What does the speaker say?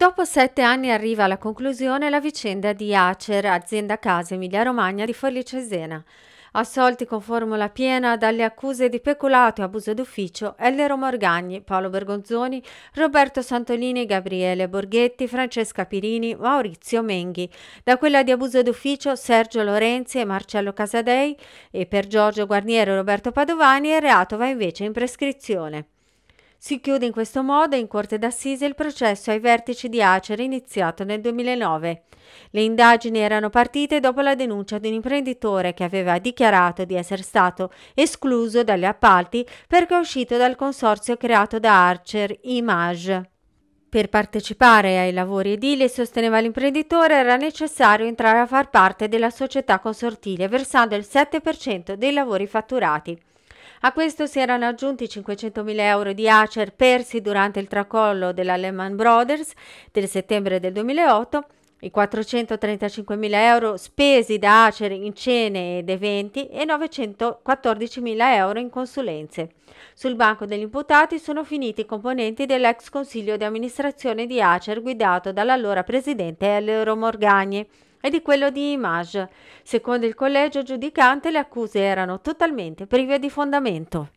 Dopo sette anni arriva alla conclusione la vicenda di Acer, azienda casa Emilia Romagna di Forlì Cesena. Assolti con formula piena dalle accuse di peculato e abuso d'ufficio Ellero Morgagni, Paolo Bergonzoni, Roberto Santolini, Gabriele Borghetti, Francesca Pirini, Maurizio Menghi, da quella di abuso d'ufficio Sergio Lorenzi e Marcello Casadei e per Giorgio Guarniero e Roberto Padovani il reato va invece in prescrizione. Si chiude in questo modo in Corte d'Assise il processo ai vertici di Acer iniziato nel 2009. Le indagini erano partite dopo la denuncia di un imprenditore che aveva dichiarato di essere stato escluso dagli appalti perché è uscito dal consorzio creato da Archer Image. Per partecipare ai lavori edili, sosteneva l'imprenditore, era necessario entrare a far parte della società consortile versando il 7% dei lavori fatturati. A questo si erano aggiunti 500.000 euro di Acer persi durante il tracollo della Lehman Brothers del settembre del 2008 i 435.000 euro spesi da Acer in cene ed eventi e 914.000 euro in consulenze. Sul banco degli imputati sono finiti i componenti dell'ex consiglio di amministrazione di Acer guidato dall'allora presidente Euro Morgagni e di quello di Image. Secondo il collegio giudicante le accuse erano totalmente prive di fondamento.